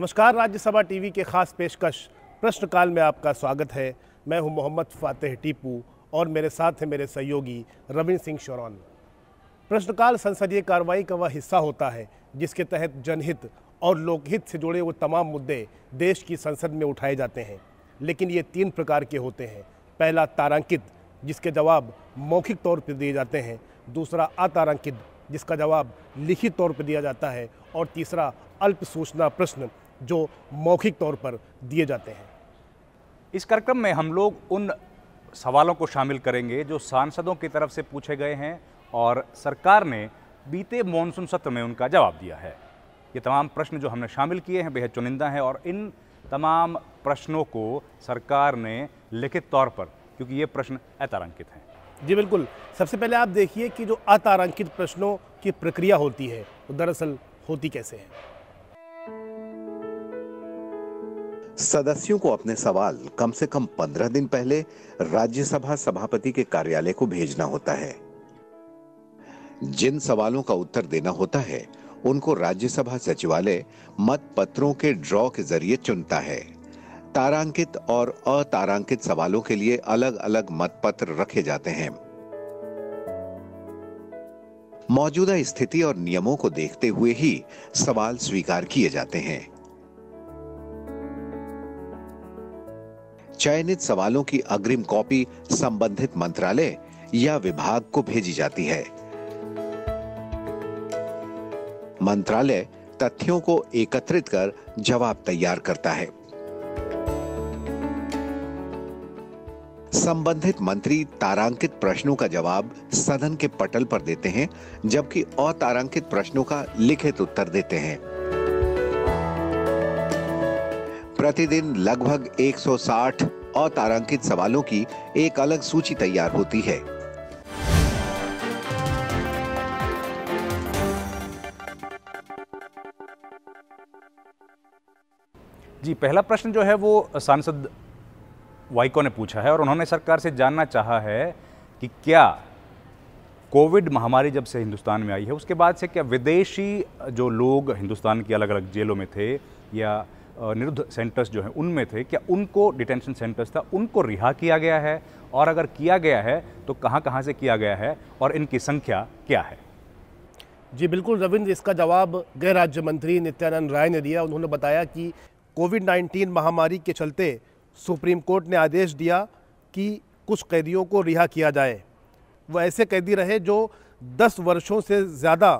नमस्कार राज्यसभा टीवी के खास पेशकश प्रश्नकाल में आपका स्वागत है मैं हूं मोहम्मद फातेह टीपू और मेरे साथ हैं मेरे सहयोगी रविंद्र सिंह शोरौन प्रश्नकाल संसदीय कार्रवाई का वह हिस्सा होता है जिसके तहत जनहित और लोकहित से जुड़े वो तमाम मुद्दे देश की संसद में उठाए जाते हैं लेकिन ये तीन प्रकार के होते हैं पहला तारांकित जिसके जवाब मौखिक तौर पर दिए जाते हैं दूसरा अतारांकित जिसका जवाब लिखित तौर पर दिया जाता है और तीसरा अल्प सूचना प्रश्न जो मौखिक तौर पर दिए जाते हैं इस कार्यक्रम में हम लोग उन सवालों को शामिल करेंगे जो सांसदों की तरफ से पूछे गए हैं और सरकार ने बीते मानसून सत्र में उनका जवाब दिया है ये तमाम प्रश्न जो हमने शामिल किए हैं बेहद चुनिंदा हैं और इन तमाम प्रश्नों को सरकार ने लिखित तौर पर क्योंकि ये प्रश्न अतारांकित हैं जी बिल्कुल सबसे पहले आप देखिए कि जो अतारांकित प्रश्नों की प्रक्रिया होती है वो दरअसल होती कैसे है सदस्यों को अपने सवाल कम से कम पंद्रह दिन पहले राज्यसभा सभापति के कार्यालय को भेजना होता है जिन सवालों का उत्तर देना होता है उनको राज्यसभा सचिवालय मत पत्रों के ड्रॉ के जरिए चुनता है तारांकित और अतारांकित सवालों के लिए अलग अलग मत पत्र रखे जाते हैं मौजूदा स्थिति और नियमों को देखते हुए ही सवाल स्वीकार किए जाते हैं चयनित सवालों की अग्रिम कॉपी संबंधित मंत्रालय या विभाग को भेजी जाती है मंत्रालय तथ्यों को एकत्रित कर जवाब तैयार करता है संबंधित मंत्री तारांकित प्रश्नों का जवाब सदन के पटल पर देते हैं जबकि अतारांकित प्रश्नों का लिखित उत्तर देते हैं प्रतिदिन लगभग 160 और तारांकित सवालों की एक अलग सूची तैयार होती है जी पहला प्रश्न जो है वो सांसद वाइको ने पूछा है और उन्होंने सरकार से जानना चाहा है कि क्या कोविड महामारी जब से हिंदुस्तान में आई है उसके बाद से क्या विदेशी जो लोग हिंदुस्तान की अलग अलग जेलों में थे या निरुद्ध सेंटर्स जो हैं उनमें थे क्या उनको डिटेंशन सेंटर्स था उनको रिहा किया गया है और अगर किया गया है तो कहाँ कहाँ से किया गया है और इनकी संख्या क्या है जी बिल्कुल रविंद्र इसका जवाब गृह राज्य मंत्री नित्यानंद राय ने दिया उन्होंने बताया कि कोविड 19 महामारी के चलते सुप्रीम कोर्ट ने आदेश दिया कि कुछ कैदियों को रिहा किया जाए वो ऐसे कैदी रहे जो 10 वर्षों से ज़्यादा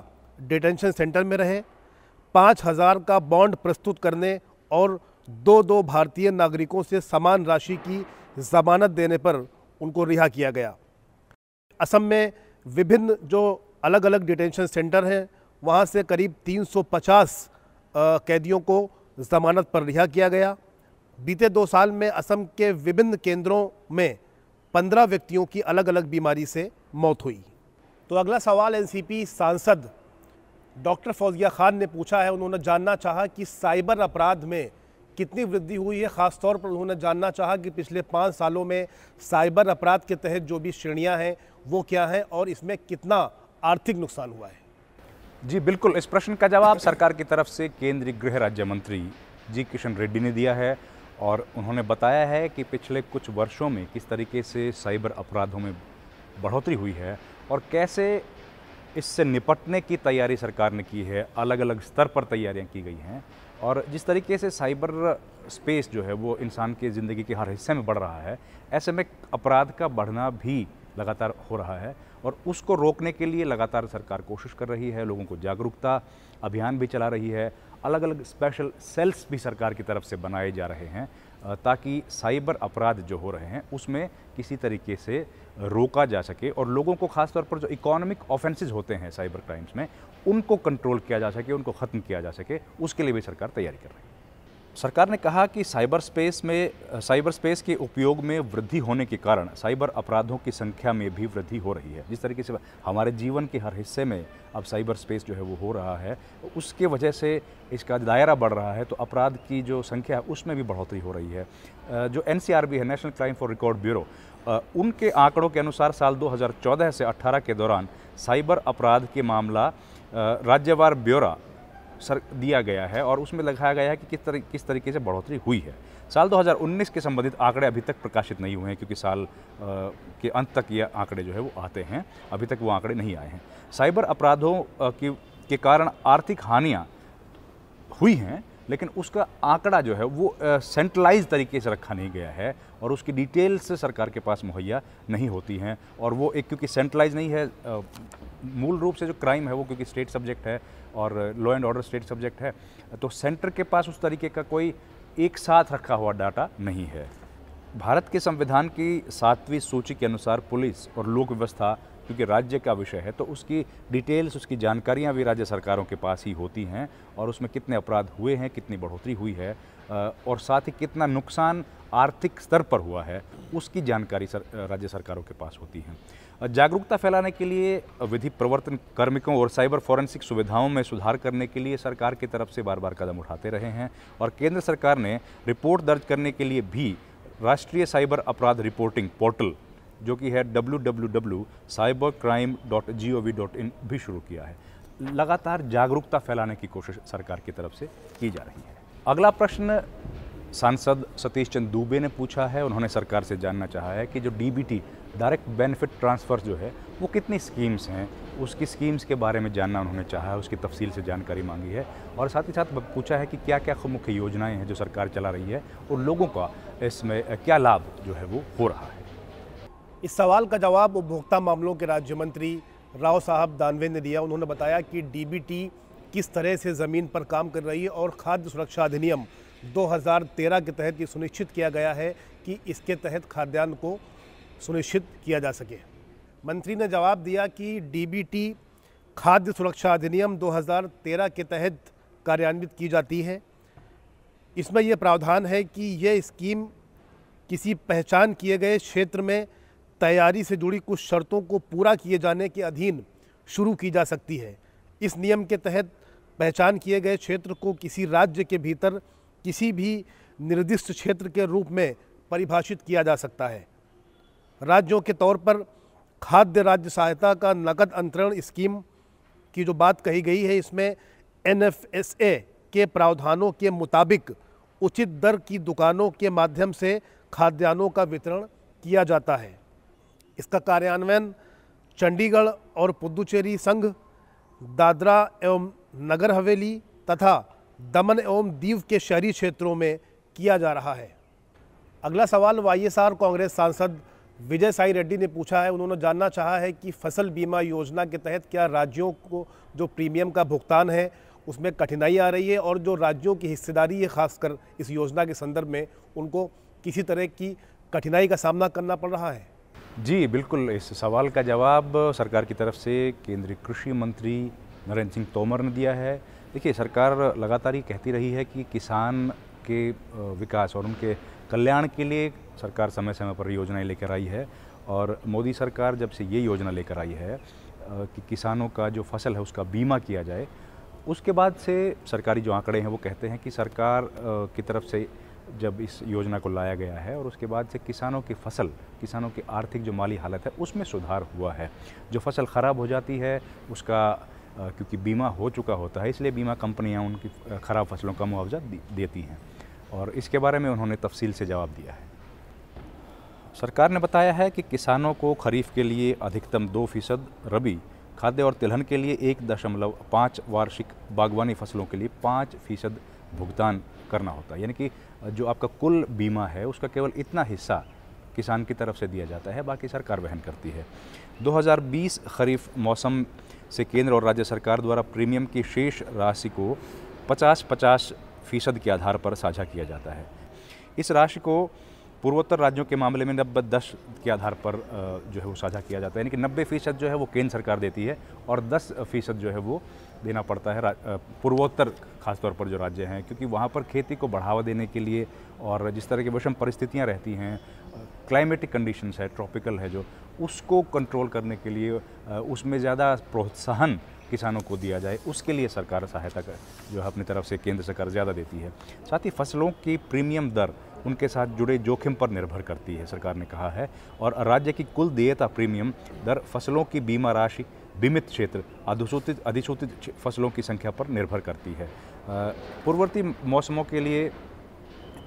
डिटेंशन सेंटर में रहे पाँच हज़ार का बॉन्ड प्रस्तुत करने और दो दो भारतीय नागरिकों से समान राशि की जमानत देने पर उनको रिहा किया गया असम में विभिन्न जो अलग अलग डिटेंशन सेंटर हैं वहाँ से करीब 350 कैदियों को जमानत पर रिहा किया गया बीते दो साल में असम के विभिन्न केंद्रों में पंद्रह व्यक्तियों की अलग अलग बीमारी से मौत हुई तो अगला सवाल एनसीपी सांसद डॉक्टर फौजिया खान ने पूछा है उन्होंने जानना चाहा कि साइबर अपराध में कितनी वृद्धि हुई है ख़ासतौर पर उन्होंने जानना चाहा कि पिछले पाँच सालों में साइबर अपराध के तहत जो भी श्रेणियाँ हैं वो क्या हैं और इसमें कितना आर्थिक नुकसान हुआ है जी बिल्कुल इस प्रश्न का जवाब सरकार की तरफ से केंद्रीय गृह राज्य मंत्री जी किशन रेड्डी ने दिया है और उन्होंने बताया है कि पिछले कुछ वर्षों में किस तरीके से साइबर अपराधों में बढ़ोतरी हुई है और कैसे इससे निपटने की तैयारी सरकार ने की है अलग अलग स्तर पर तैयारियां की गई हैं और जिस तरीके से साइबर स्पेस जो है वो इंसान की ज़िंदगी के हर हिस्से में बढ़ रहा है ऐसे में अपराध का बढ़ना भी लगातार हो रहा है और उसको रोकने के लिए लगातार सरकार कोशिश कर रही है लोगों को जागरूकता अभियान भी चला रही है अलग अलग स्पेशल सेल्स भी सरकार की तरफ से बनाए जा रहे हैं ताकि साइबर अपराध जो हो रहे हैं उसमें किसी तरीके से रोका जा सके और लोगों को खासतौर पर जो इकोनॉमिक ऑफेंसेज होते हैं साइबर क्राइम्स में उनको कंट्रोल किया जा सके उनको ख़त्म किया जा सके उसके लिए भी सरकार तैयारी कर रही है सरकार ने कहा कि साइबर स्पेस में साइबर स्पेस के उपयोग में वृद्धि होने के कारण साइबर अपराधों की संख्या में भी वृद्धि हो रही है जिस तरीके से हमारे जीवन के हर हिस्से में अब साइबर स्पेस जो है वो हो रहा है उसके वजह से इसका दायरा बढ़ रहा है तो अपराध की जो संख्या है उसमें भी बढ़ोतरी हो रही है जो एन है national crime for record bureau उनके आंकड़ों के अनुसार साल 2014 से 18 के दौरान साइबर अपराध के मामला राज्यवार ब्यौरा सर दिया गया है और उसमें लगाया गया है कि किस तरी किस तरीके से बढ़ोतरी हुई है साल 2019 के संबंधित आंकड़े अभी तक प्रकाशित नहीं हुए हैं क्योंकि साल के अंत तक ये आंकड़े जो है वो आते हैं अभी तक वो आंकड़े नहीं आए हैं साइबर अपराधों की के कारण आर्थिक हानियाँ हुई हैं लेकिन उसका आंकड़ा जो है वो सेंट्रलाइज तरीके से रखा नहीं गया है और उसकी डिटेल्स सरकार के पास मुहैया नहीं होती हैं और वो एक क्योंकि सेंट्रलाइज नहीं है मूल रूप से जो क्राइम है वो क्योंकि स्टेट सब्जेक्ट है और law and order state subject है तो सेंटर के पास उस तरीके का कोई एक साथ रखा हुआ डाटा नहीं है भारत के संविधान की सातवीं सूची के अनुसार पुलिस और लोक व्यवस्था क्योंकि राज्य का विषय है तो उसकी डिटेल्स उसकी जानकारियां भी राज्य सरकारों के पास ही होती हैं और उसमें कितने अपराध हुए हैं कितनी बढ़ोतरी हुई है और साथ ही कितना नुकसान आर्थिक स्तर पर हुआ है उसकी जानकारी सर, राज्य सरकारों के पास होती है जागरूकता फैलाने के लिए विधि प्रवर्तन कर्मिकों और साइबर फॉरेंसिक सुविधाओं में सुधार करने के लिए सरकार की तरफ से बार बार कदम उठाते रहे हैं और केंद्र सरकार ने रिपोर्ट दर्ज करने के लिए भी राष्ट्रीय साइबर अपराध रिपोर्टिंग पोर्टल जो कि है डब्ल्यू भी शुरू किया है लगातार जागरूकता फैलाने की कोशिश सरकार की तरफ से की जा रही है अगला प्रश्न सांसद सतीश चंद दुबे ने पूछा है उन्होंने सरकार से जानना चाहा है कि जो डीबीटी डायरेक्ट बेनिफिट ट्रांसफ़र जो है वो कितनी स्कीम्स हैं उसकी स्कीम्स के बारे में जानना उन्होंने चाहा है उसकी तफसील से जानकारी मांगी है और साथ ही साथ पूछा है कि क्या क्या मुख्य योजनाएं हैं जो सरकार चला रही है और लोगों का इसमें क्या लाभ जो है वो हो रहा है इस सवाल का जवाब उपभोक्ता मामलों के राज्य मंत्री राव साहब दानवे ने दिया उन्होंने बताया कि डी किस तरह से ज़मीन पर काम कर रही है और खाद्य सुरक्षा अधिनियम 2013 के तहत ये सुनिश्चित किया गया है कि इसके तहत खाद्यान्न को सुनिश्चित किया जा सके मंत्री ने जवाब दिया कि डीबीटी खाद्य सुरक्षा अधिनियम 2013 के तहत कार्यान्वित की जाती है इसमें यह प्रावधान है कि यह स्कीम किसी पहचान किए गए क्षेत्र में तैयारी से जुड़ी कुछ शर्तों को पूरा किए जाने के अधीन शुरू की जा सकती है इस नियम के तहत पहचान किए गए क्षेत्र को किसी राज्य के भीतर किसी भी निर्दिष्ट क्षेत्र के रूप में परिभाषित किया जा सकता है राज्यों के तौर पर खाद्य राज्य सहायता का नकद अंतरण स्कीम की जो बात कही गई है इसमें एन के प्रावधानों के मुताबिक उचित दर की दुकानों के माध्यम से खाद्यान्नों का वितरण किया जाता है इसका कार्यान्वयन चंडीगढ़ और पुदुचेरी संघ दादरा एवं नगर हवेली तथा दमन एवं दीव के शहरी क्षेत्रों में किया जा रहा है अगला सवाल वाई कांग्रेस सांसद विजय साई रेड्डी ने पूछा है उन्होंने जानना चाहा है कि फसल बीमा योजना के तहत क्या राज्यों को जो प्रीमियम का भुगतान है उसमें कठिनाई आ रही है और जो राज्यों की हिस्सेदारी है खासकर इस योजना के संदर्भ में उनको किसी तरह की कठिनाई का सामना करना पड़ रहा है जी बिल्कुल इस सवाल का जवाब सरकार की तरफ से केंद्रीय कृषि मंत्री नरेंद्र सिंह तोमर ने दिया है देखिए सरकार लगातार ही कहती रही है कि किसान उनके विकास और उनके कल्याण के लिए सरकार समय समय पर योजनाएं लेकर आई है और मोदी सरकार जब से ये योजना लेकर आई है कि किसानों का जो फसल है उसका बीमा किया जाए उसके बाद से सरकारी जो आंकड़े हैं वो कहते हैं कि सरकार की तरफ से जब इस योजना को लाया गया है और उसके बाद से किसानों की फसल किसानों की आर्थिक जो माली हालत है उसमें सुधार हुआ है जो फसल ख़राब हो जाती है उसका क्योंकि बीमा हो चुका होता है इसलिए बीमा कंपनियां उनकी ख़राब फसलों का मुआवजा देती हैं और इसके बारे में उन्होंने तफसील से जवाब दिया है सरकार ने बताया है कि किसानों को खरीफ के लिए अधिकतम दो फीसद रबी खाद्य और तिलहन के लिए एक दशमलव पाँच वार्षिक बागवानी फसलों के लिए पाँच फीसद भुगतान करना होता है यानी कि जो आपका कुल बीमा है उसका केवल इतना हिस्सा किसान की तरफ से दिया जाता है बाकी सरकार वहन करती है 2020 खरीफ मौसम से केंद्र और राज्य सरकार द्वारा प्रीमियम की शेष राशि को 50-50 फ़ीसद के आधार पर साझा किया जाता है इस राशि को पूर्वोत्तर राज्यों के मामले में नब्बे दस के आधार पर जो है वो साझा किया जाता है यानी कि नब्बे फ़ीसद जो है वो केंद्र सरकार देती है और दस फीसद जो है वो देना पड़ता है पूर्वोत्तर खासतौर पर जो राज्य हैं क्योंकि वहाँ पर खेती को बढ़ावा देने के लिए और जिस तरह की विषम परिस्थितियाँ रहती हैं क्लाइमेटिक कंडीशंस है ट्रॉपिकल है जो उसको कंट्रोल करने के लिए उसमें ज़्यादा प्रोत्साहन किसानों को दिया जाए उसके लिए सरकार सहायता कर जो है अपनी तरफ से केंद्र सरकार ज़्यादा देती है साथ ही फसलों की प्रीमियम दर उनके साथ जुड़े जोखिम पर निर्भर करती है सरकार ने कहा है और राज्य की कुल देयता प्रीमियम दर फसलों की बीमा राशि बीमित क्षेत्र अधिसूचित अधिसूचित फसलों की संख्या पर निर्भर करती है पूर्ववर्ती मौसमों के लिए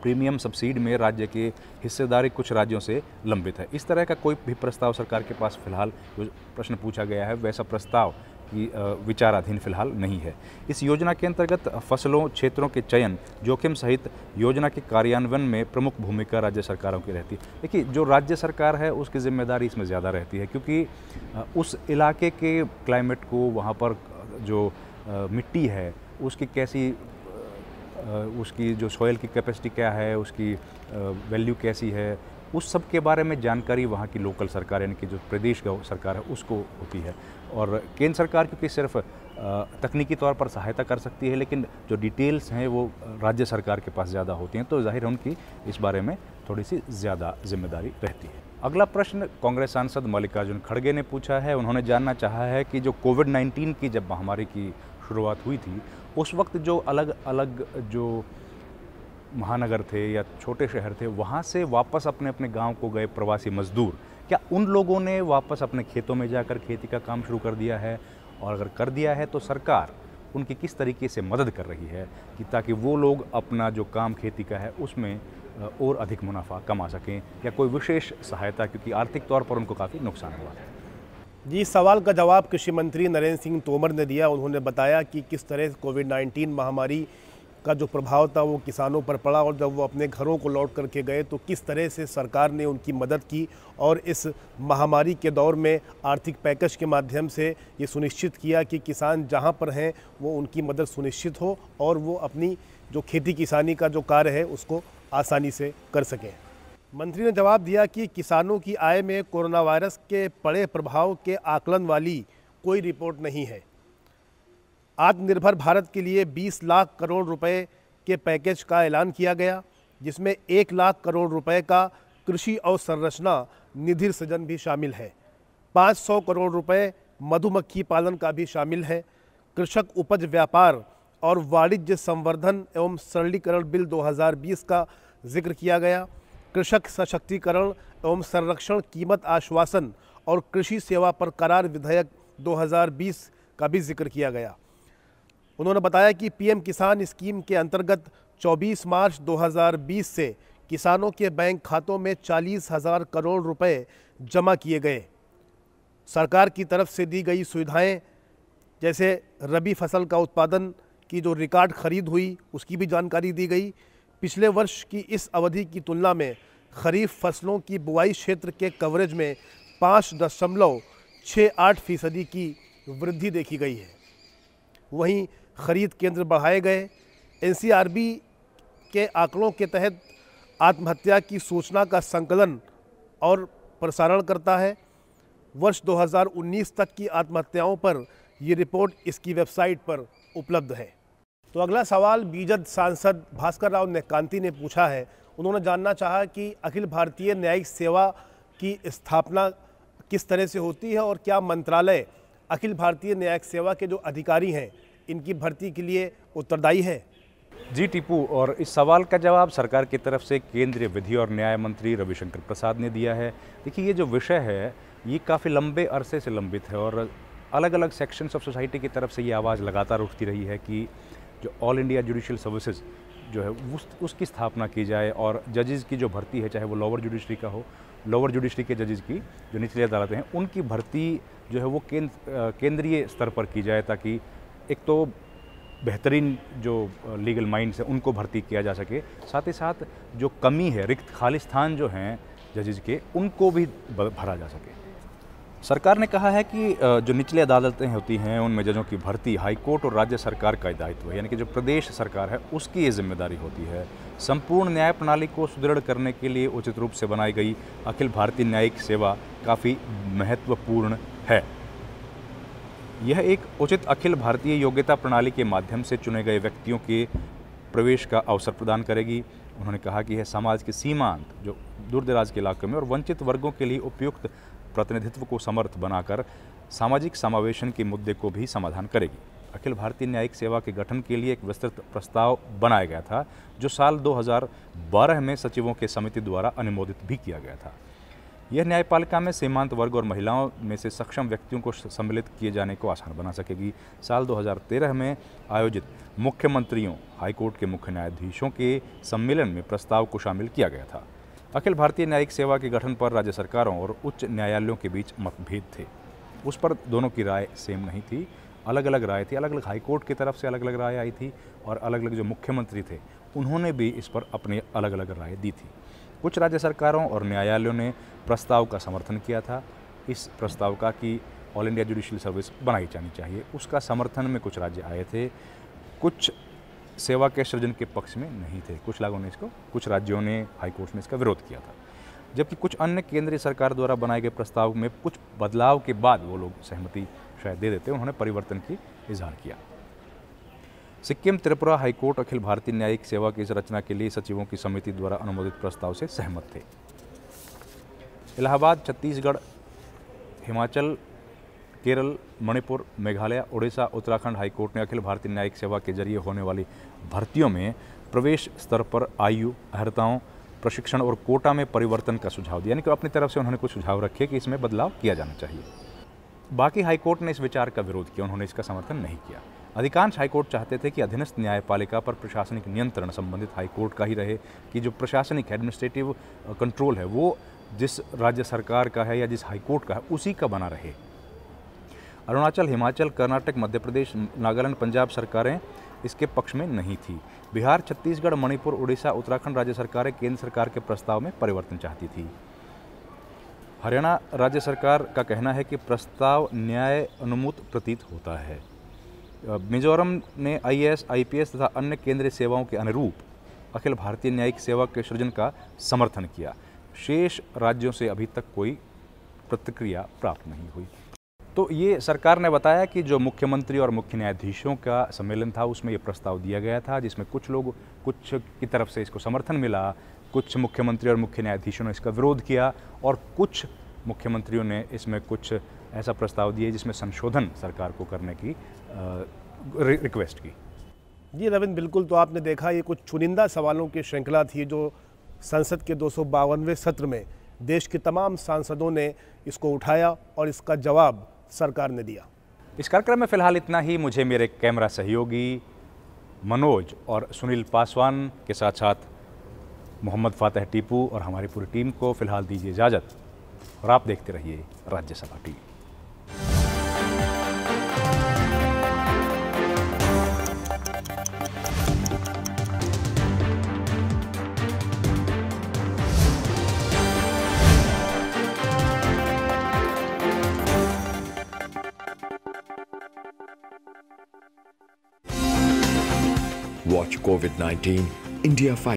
प्रीमियम सब्सिडी में राज्य की हिस्सेदारी कुछ राज्यों से लंबित है इस तरह का कोई भी प्रस्ताव सरकार के पास फिलहाल जो प्रश्न पूछा गया है वैसा प्रस्ताव की विचाराधीन फिलहाल नहीं है इस योजना के अंतर्गत फसलों क्षेत्रों के चयन जोखिम सहित योजना के कार्यान्वयन में प्रमुख भूमिका राज्य सरकारों की रहती है देखिए जो राज्य सरकार है उसकी जिम्मेदारी इसमें ज़्यादा रहती है क्योंकि उस इलाके के क्लाइमेट को वहाँ पर जो मिट्टी है उसकी कैसी उसकी जो सॉयल की कैपेसिटी क्या है उसकी वैल्यू कैसी है उस सब के बारे में जानकारी वहाँ की लोकल सरकार यानी कि जो प्रदेश सरकार है उसको होती है और केंद्र सरकार क्योंकि सिर्फ तकनीकी तौर पर सहायता कर सकती है लेकिन जो डिटेल्स हैं वो राज्य सरकार के पास ज़्यादा होती हैं तो जाहिर है उनकी इस बारे में थोड़ी सी ज़्यादा जिम्मेदारी रहती है अगला प्रश्न कांग्रेस सांसद मल्लिकार्जुन खड़गे ने पूछा है उन्होंने जानना चाहा है कि जो कोविड 19 की जब महामारी की शुरुआत हुई थी उस वक्त जो अलग अलग जो महानगर थे या छोटे शहर थे वहाँ से वापस अपने अपने गांव को गए प्रवासी मजदूर क्या उन लोगों ने वापस अपने खेतों में जाकर खेती का काम शुरू कर दिया है और अगर कर दिया है तो सरकार उनकी किस तरीके से मदद कर रही है कि ताकि वो लोग अपना जो काम खेती का है उसमें और अधिक मुनाफा कमा सकें या कोई विशेष सहायता क्योंकि आर्थिक तौर पर उनको काफ़ी नुकसान हुआ है जी सवाल का जवाब कृषि मंत्री नरेंद्र सिंह तोमर ने दिया उन्होंने बताया कि किस तरह कोविड 19 महामारी का जो प्रभाव था वो किसानों पर पड़ा और जब वो अपने घरों को लौट करके गए तो किस तरह से सरकार ने उनकी मदद की और इस महामारी के दौर में आर्थिक पैकेज के माध्यम से ये सुनिश्चित किया कि किसान जहाँ पर हैं वो उनकी मदद सुनिश्चित हो और वो अपनी जो खेती किसानी का जो कार्य है उसको आसानी से कर सकें मंत्री ने जवाब दिया कि किसानों की आय में कोरोना वायरस के पड़े प्रभाव के आकलन वाली कोई रिपोर्ट नहीं है आत्मनिर्भर भारत के लिए 20 लाख करोड़ रुपए के पैकेज का ऐलान किया गया जिसमें एक लाख करोड़ रुपए का कृषि और संरचना निधि सृजन भी शामिल है 500 करोड़ रुपए मधुमक्खी पालन का भी शामिल है कृषक उपज व्यापार और वाणिज्य संवर्धन एवं सरलीकरण बिल 2020 का जिक्र किया गया कृषक सशक्तिकरण एवं संरक्षण कीमत आश्वासन और कृषि सेवा पर करार विधेयक 2020 का भी जिक्र किया गया उन्होंने बताया कि पीएम किसान स्कीम के अंतर्गत 24 मार्च 2020 से किसानों के बैंक खातों में चालीस हजार करोड़ रुपए जमा किए गए सरकार की तरफ से दी गई सुविधाएं जैसे रबी फसल का उत्पादन की जो रिकॉर्ड खरीद हुई उसकी भी जानकारी दी गई पिछले वर्ष की इस अवधि की तुलना में खरीफ फसलों की बुआई क्षेत्र के कवरेज में पाँच दशमलव छः आठ फीसदी की वृद्धि देखी गई है वहीं खरीद केंद्र बढ़ाए गए एनसीआरबी के आंकड़ों के तहत आत्महत्या की सूचना का संकलन और प्रसारण करता है वर्ष 2019 तक की आत्महत्याओं पर ये रिपोर्ट इसकी वेबसाइट पर उपलब्ध है तो अगला सवाल बीजद सांसद भास्कर राव ने कांति ने पूछा है उन्होंने जानना चाहा कि अखिल भारतीय न्यायिक सेवा की स्थापना किस तरह से होती है और क्या मंत्रालय अखिल भारतीय न्यायिक सेवा के जो अधिकारी हैं इनकी भर्ती के लिए उत्तरदायी है जी टीपू और इस सवाल का जवाब सरकार की तरफ से केंद्रीय विधि और न्याय मंत्री रविशंकर प्रसाद ने दिया है देखिए ये जो विषय है ये काफ़ी लंबे अरसे से लंबित है और अलग अलग सेक्शंस ऑफ सोसाइटी की तरफ से ये आवाज़ लगातार उठती रही है कि जो ऑल इंडिया जुडिशल सर्विसेज जो है उस उसकी स्थापना की जाए और जजेज़ की जो भर्ती है चाहे वो लोअर जुडिशरी का हो लोअर जुडिशरी के जजेज़ की जो निचली अदालतें हैं उनकी भर्ती जो है वो केंद्र केंद्रीय स्तर पर की जाए ताकि एक तो बेहतरीन जो लीगल माइंड्स हैं उनको भर्ती किया जा सके साथ ही साथ जो कमी है रिक्त खालिस्तान जो हैं जजेज के उनको भी भरा जा सके सरकार ने कहा है कि जो निचले अदालतें होती हैं उनमें जजों की भर्ती हाईकोर्ट और राज्य सरकार का दायित्व है यानी कि जो प्रदेश सरकार है उसकी ये जिम्मेदारी होती है संपूर्ण न्याय प्रणाली को सुदृढ़ करने के लिए उचित रूप से बनाई गई अखिल भारतीय न्यायिक सेवा काफ़ी महत्वपूर्ण है यह एक उचित अखिल भारतीय योग्यता प्रणाली के माध्यम से चुने गए व्यक्तियों के प्रवेश का अवसर प्रदान करेगी उन्होंने कहा कि यह समाज के सीमांत जो दूर दराज के इलाकों में और वंचित वर्गों के लिए उपयुक्त प्रतिनिधित्व को समर्थ बनाकर सामाजिक समावेशन के मुद्दे को भी समाधान करेगी अखिल भारतीय न्यायिक सेवा के गठन के लिए एक विस्तृत प्रस्ताव बनाया गया था जो साल 2012 में सचिवों के समिति द्वारा अनुमोदित भी किया गया था यह न्यायपालिका में सीमांत वर्ग और महिलाओं में से सक्षम व्यक्तियों को सम्मिलित किए जाने को आसान बना सकेगी साल 2013 में आयोजित मुख्यमंत्रियों हाईकोर्ट के मुख्य न्यायाधीशों के सम्मेलन में प्रस्ताव को शामिल किया गया था अखिल भारतीय न्यायिक सेवा के गठन पर राज्य सरकारों और उच्च न्यायालयों के बीच मतभेद थे उस पर दोनों की राय सेम नहीं थी अलग अलग राय थी अलग अलग हाईकोर्ट की तरफ से अलग अलग राय आई थी और अलग अलग जो मुख्यमंत्री थे उन्होंने भी इस पर अपनी अलग अलग राय दी थी कुछ राज्य सरकारों और न्यायालयों ने प्रस्ताव का समर्थन किया था इस प्रस्ताव का कि ऑल इंडिया जुडिशल सर्विस बनाई जानी चाहिए उसका समर्थन में कुछ राज्य आए थे कुछ सेवा के सृजन के पक्ष में नहीं थे कुछ लागों ने इसको कुछ राज्यों ने हाईकोर्ट ने इसका विरोध किया था जबकि कुछ अन्य केंद्रीय सरकार द्वारा बनाए गए प्रस्ताव में कुछ बदलाव के बाद वो लोग सहमति शायद दे देते उन्होंने परिवर्तन की इजहार किया सिक्किम त्रिपुरा हाईकोर्ट अखिल भारतीय न्यायिक सेवा की इस रचना के लिए सचिवों की समिति द्वारा अनुमोदित प्रस्ताव से सहमत थे इलाहाबाद छत्तीसगढ़ हिमाचल केरल मणिपुर मेघालय ओडिशा उत्तराखंड हाईकोर्ट ने अखिल भारतीय न्यायिक सेवा के जरिए होने वाली भर्तियों में प्रवेश स्तर पर आयु अहर्ताओं प्रशिक्षण और कोटा में परिवर्तन का सुझाव दिया यानी कि अपनी तरफ से उन्होंने कुछ सुझाव रखे कि इसमें बदलाव किया जाना चाहिए बाकी हाईकोर्ट ने इस विचार का विरोध किया उन्होंने इसका समर्थन नहीं किया अधिकांश हाईकोर्ट चाहते थे कि अधीनस्थ न्यायपालिका पर प्रशासनिक नियंत्रण संबंधित हाईकोर्ट का ही रहे कि जो प्रशासनिक एडमिनिस्ट्रेटिव कंट्रोल है वो जिस राज्य सरकार का है या जिस हाईकोर्ट का है उसी का बना रहे अरुणाचल हिमाचल कर्नाटक मध्य प्रदेश नागालैंड पंजाब सरकारें इसके पक्ष में नहीं थी बिहार छत्तीसगढ़ मणिपुर उड़ीसा उत्तराखंड राज्य सरकारें केंद्र सरकार के प्रस्ताव में परिवर्तन चाहती थी हरियाणा राज्य सरकार का कहना है कि प्रस्ताव न्याय अनुमूत प्रतीत होता है मिजोरम ने आईएएस, आईपीएस तथा अन्य केंद्रीय सेवाओं के अनुरूप अखिल भारतीय न्यायिक सेवा के सृजन का समर्थन किया शेष राज्यों से अभी तक कोई प्रतिक्रिया प्राप्त नहीं हुई तो ये सरकार ने बताया कि जो मुख्यमंत्री और मुख्य न्यायाधीशों का सम्मेलन था उसमें ये प्रस्ताव दिया गया था जिसमें कुछ लोग कुछ की तरफ से इसको समर्थन मिला कुछ मुख्यमंत्री और मुख्य न्यायाधीशों ने इसका विरोध किया और कुछ मुख्यमंत्रियों ने इसमें कुछ ऐसा प्रस्ताव दिए जिसमें संशोधन सरकार को करने की रिक्वेस्ट की जी रविंद बिल्कुल तो आपने देखा ये कुछ चुनिंदा सवालों की श्रृंखला थी जो संसद के दो सत्र में देश के तमाम सांसदों ने इसको उठाया और इसका जवाब सरकार ने दिया इस कार्यक्रम में फिलहाल इतना ही मुझे मेरे कैमरा सहयोगी मनोज और सुनील पासवान के साथ साथ मोहम्मद फातह टीपू और हमारी पूरी टीम को फिलहाल दीजिए इजाज़त और आप देखते रहिए Rajya Sabha TV COVID 19, India fights.